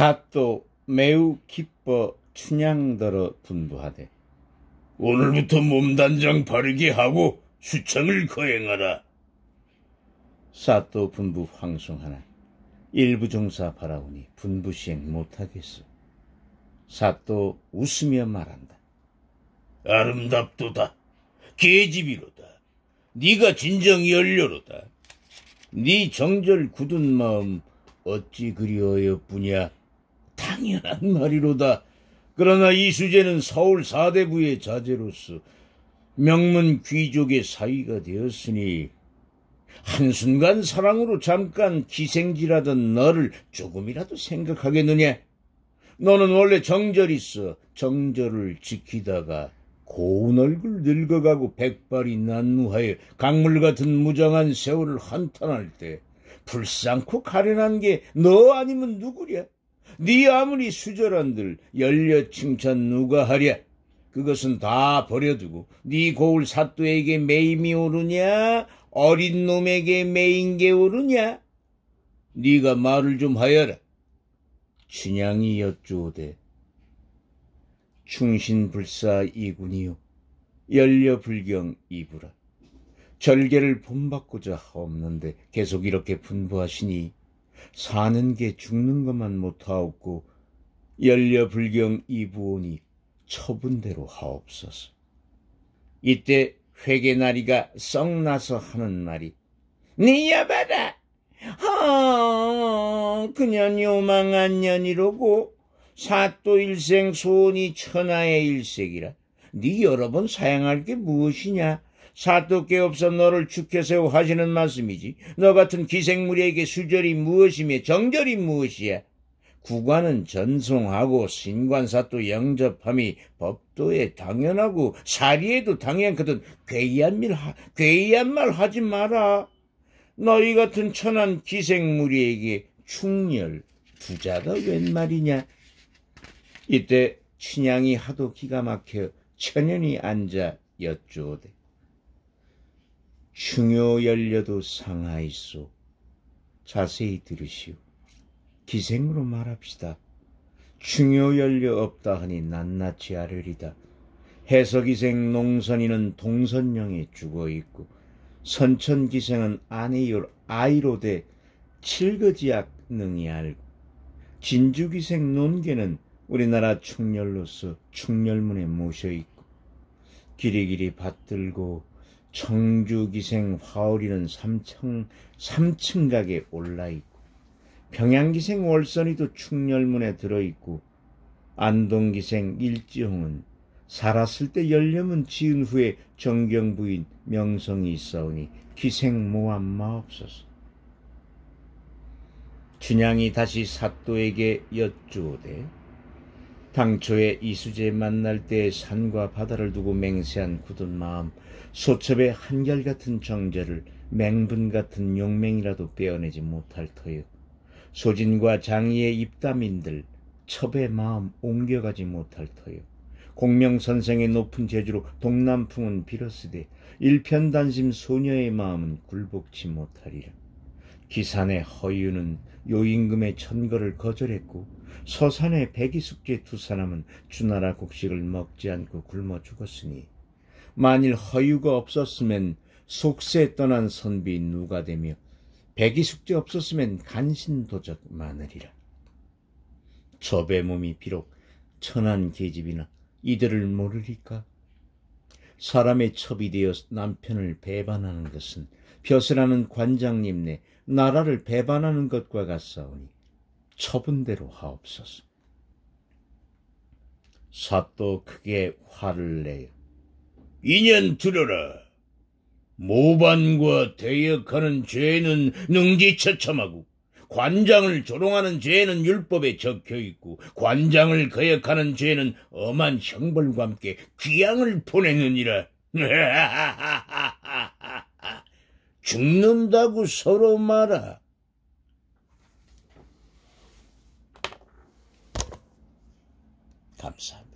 잣또 매우 기뻐 춘향더러 분부하되 오늘부터 몸단장 바르게 하고 수청을 거행하라. 사또 분부 황송하나 일부 종사 바라오니 분부 시행 못하겠소. 사또 웃으며 말한다. 아름답도다. 계집이로다. 네가 진정 연료로다. 네 정절 굳은 마음 어찌 그리어여 뿐이야. 당연한 말이로다. 그러나 이 수제는 서울 사대부의 자제로서 명문 귀족의 사위가 되었으니 한순간 사랑으로 잠깐 기생질하던 너를 조금이라도 생각하겠느냐? 너는 원래 정절 있어 정절을 지키다가 고운 얼굴 늙어가고 백발이 난무하여 강물 같은 무정한 세월을 한탄할 때 불쌍코 가련한 게 너 아니면 누구랴? 네 아무리 수절한들 열려 칭찬 누가 하랴? 그것은 다 버려두고 네 고을 사또에게 매임이 오르냐? 어린 놈에게 매인 게 오르냐? 네가 말을 좀 하여라. 춘양이 여쭈오되 충신불사 이군이요 열려불경 이부라 절개를 본받고자 하옵는데 계속 이렇게 분부하시니 사는 게 죽는 것만 못하옵고 열려 불경 이부원이 처분대로 하옵소서. 이때 회개 나리가 썩나서 하는 날이네 여봐라 아 그년 요망한 년이로고 사또 일생 소원이 천하의 일색이라 네 여러 번 사양할 게 무엇이냐 사뜻게 없어 너를 죽여세우 하시는 말씀이지 너 같은 기생물에게 수절이 무엇이며 정절이 무엇이야 구관은 전송하고 신관사도 영접함이 법도에 당연하고 사리에도 당연하거든 괴이한 말, 괴이한 말 하지 마라. 너희 같은 천한 기생무리에게 충렬 부자가 웬 말이냐. 이때 친양이 하도 기가 막혀 천연이 앉아 여쭈오되 흉요 열려도 상하이소. 자세히 들으시오. 기생으로 말합시다. 충요 열려 없다 하니 낱낱이 아뢰리다. 해석기생 농선이는 동선령에 죽어 있고 선천기생은 아내요 아이로되 칠거지약 능이 알고 진주기생 논계는 우리나라 충렬로서 충렬문에 모셔 있고 길이길이 밭들고 청주기생 화월이는 3층, 3층 각에 올라있고 평양기생 월선이도 충렬문에 들어있고 안동기생 일지홍은 살았을 때열려은 지은 후에 정경부인 명성이 있어오니 기생 모함 마없소서 춘향이 다시 사또에게 여쭈오되 당초에 이수재 만날 때 산과 바다를 두고 맹세한 굳은 마음, 소첩의 한결같은 정제를 맹분 같은 용맹이라도 빼어내지 못할 터여 소진과 장의의 입담인들 첩의 마음 옮겨가지 못할 터여 공명선생의 높은 재주로 동남풍은 빌었으되 일편단심 소녀의 마음은 굴복치 못하리라. 기산의 허유는 요임금의 천거를 거절했고 서산의 백이숙제 두 사람은 주나라 곡식을 먹지 않고 굶어 죽었으니 만일 허유가 없었으면 속세 떠난 선비 누가 되며 백이숙제 없었으면 간신도적 마늘이라 저배 몸이 비록 천한 계집이나 이들을 모르리까 사람의 첩이 되어 남편을 배반하는 것은 벼슬하는 관장님네 나라를 배반하는 것과 같사오니 처분대로 하옵소서. 사또 크게 화를 내요. 인연 들어라. 모반과 대역하는 죄는 능지처참하고 관장을 조롱하는 죄는 율법에 적혀 있고 관장을 거역하는 죄는 엄한 형벌과 함께 귀양을 보내느니라. 죽는다고 서로 말아. 감사합니다.